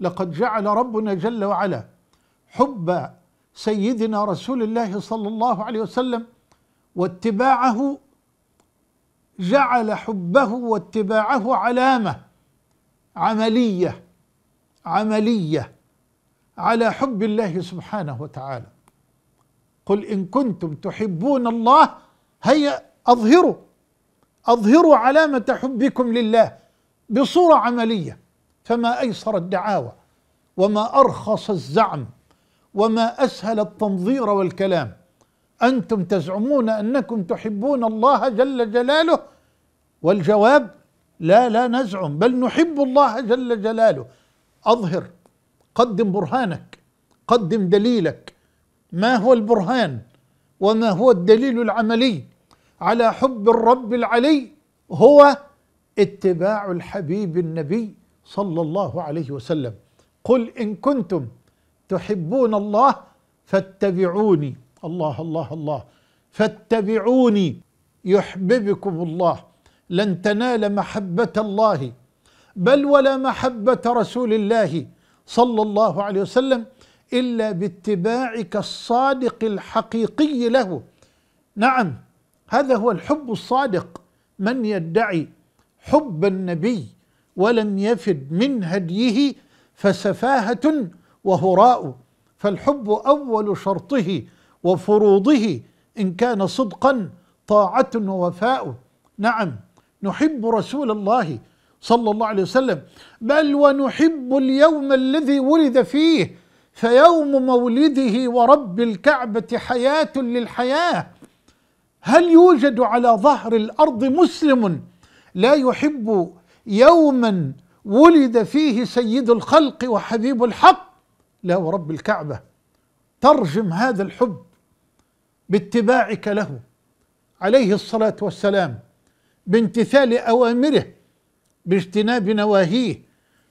لقد جعل ربنا جل وعلا حب سيدنا رسول الله صلى الله عليه وسلم واتباعه جعل حبه واتباعه علامه عمليه عمليه على حب الله سبحانه وتعالى قل ان كنتم تحبون الله هيا اظهروا اظهروا علامه حبكم لله بصوره عمليه فما ايسر الدعاوى وما ارخص الزعم وما اسهل التنظير والكلام انتم تزعمون انكم تحبون الله جل جلاله والجواب لا لا نزعم بل نحب الله جل جلاله اظهر قدم برهانك قدم دليلك ما هو البرهان وما هو الدليل العملي على حب الرب العلي هو اتباع الحبيب النبي صلى الله عليه وسلم قل إن كنتم تحبون الله فاتبعوني الله الله الله فاتبعوني يحببكم الله لن تنال محبة الله بل ولا محبة رسول الله صلى الله عليه وسلم إلا باتباعك الصادق الحقيقي له نعم هذا هو الحب الصادق من يدعي حب النبي ولم يفد من هديه فسفاهة وهراء فالحب أول شرطه وفروضه إن كان صدقا طاعة ووفاء نعم نحب رسول الله صلى الله عليه وسلم بل ونحب اليوم الذي ولد فيه فيوم مولده ورب الكعبة حياة للحياة هل يوجد على ظهر الأرض مسلم لا يحب يوما ولد فيه سيد الخلق وحبيب الحق لا ورب الكعبة ترجم هذا الحب باتباعك له عليه الصلاة والسلام بامتثال أوامره باجتناب نواهيه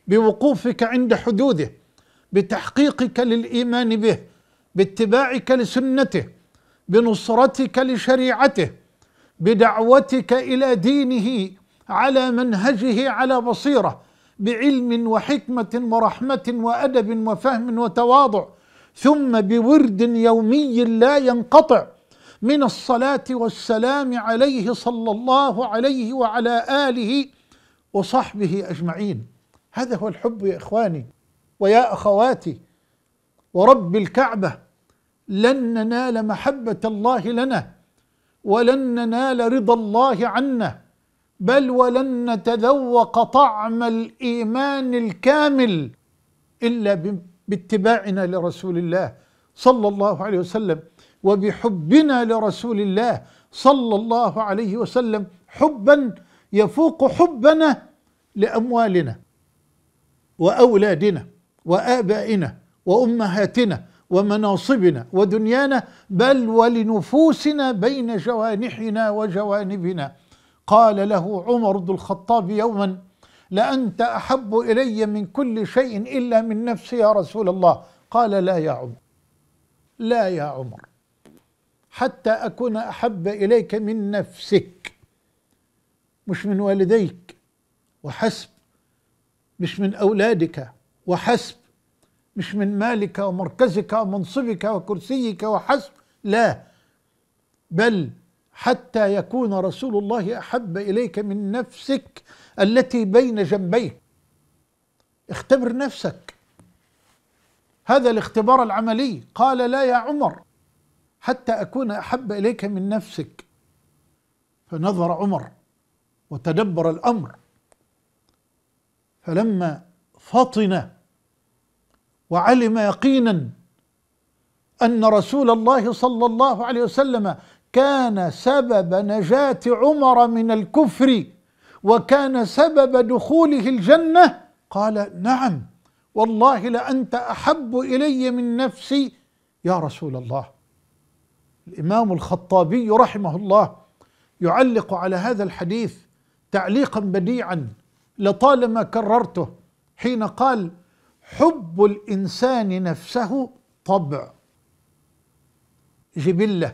بوقوفك عند حدوده بتحقيقك للإيمان به باتباعك لسنته بنصرتك لشريعته بدعوتك إلى دينه على منهجه على بصيره بعلم وحكمه ورحمه وادب وفهم وتواضع ثم بورد يومي لا ينقطع من الصلاه والسلام عليه صلى الله عليه وعلى اله وصحبه اجمعين هذا هو الحب يا اخواني ويا اخواتي ورب الكعبه لن ننال محبه الله لنا ولن ننال رضا الله عنا بل ولن نتذوق طعم الايمان الكامل الا باتباعنا لرسول الله صلى الله عليه وسلم وبحبنا لرسول الله صلى الله عليه وسلم حبا يفوق حبنا لاموالنا واولادنا وابائنا وامهاتنا ومناصبنا ودنيانا بل ولنفوسنا بين جوانحنا وجوانبنا قال له عمر بن الخطاب يوما لأنت أحب إلي من كل شيء إلا من نفسي يا رسول الله قال لا يا عمر لا يا عمر حتى أكون أحب إليك من نفسك مش من والديك وحسب مش من أولادك وحسب مش من مالك ومركزك ومنصبك وكرسيك وحسب لا بل حتى يكون رسول الله احب اليك من نفسك التي بين جنبيه اختبر نفسك هذا الاختبار العملي قال لا يا عمر حتى اكون احب اليك من نفسك فنظر عمر وتدبر الامر فلما فطن وعلم يقينا ان رسول الله صلى الله عليه وسلم كان سبب نجاة عمر من الكفر وكان سبب دخوله الجنة قال نعم والله لأنت أحب إلي من نفسي يا رسول الله الإمام الخطابي رحمه الله يعلق على هذا الحديث تعليقا بديعا لطالما كررته حين قال حب الإنسان نفسه طبع جبله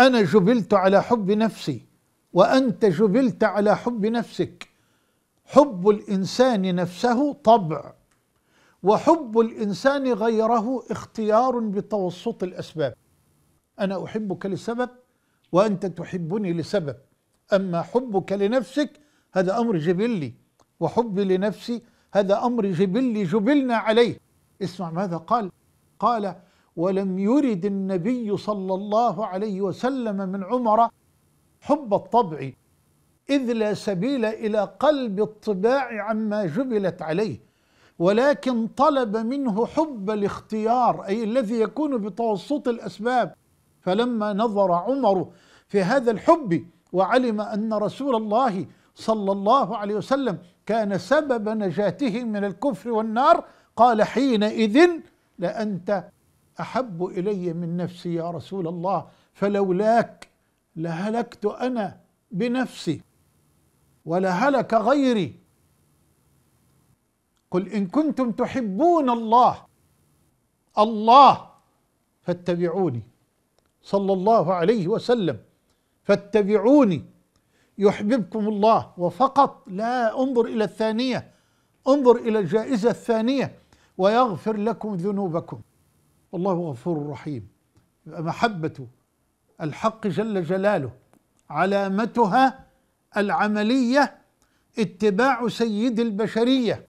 أنا جبلت على حب نفسي وأنت جبلت على حب نفسك حب الإنسان نفسه طبع وحب الإنسان غيره اختيار بتوسط الأسباب أنا أحبك لسبب وأنت تحبني لسبب أما حبك لنفسك هذا أمر جبلي وحبي لنفسي هذا أمر جبلي جبلنا عليه اسمع ماذا قال قال ولم يرد النبي صلى الله عليه وسلم من عمر حب الطبع إذ لا سبيل إلى قلب الطباع عما جبلت عليه ولكن طلب منه حب الاختيار أي الذي يكون بتوسط الأسباب فلما نظر عمر في هذا الحب وعلم أن رسول الله صلى الله عليه وسلم كان سبب نجاته من الكفر والنار قال حينئذ لأنت أحب إلي من نفسي يا رسول الله فلولاك لهلكت أنا بنفسي ولهلك غيري قل إن كنتم تحبون الله الله فاتبعوني صلى الله عليه وسلم فاتبعوني يحببكم الله وفقط لا انظر الى الثانيه انظر الى الجائزه الثانيه ويغفر لكم ذنوبكم والله غفور رحيم محبة الحق جل جلاله علامتها العملية اتباع سيد البشرية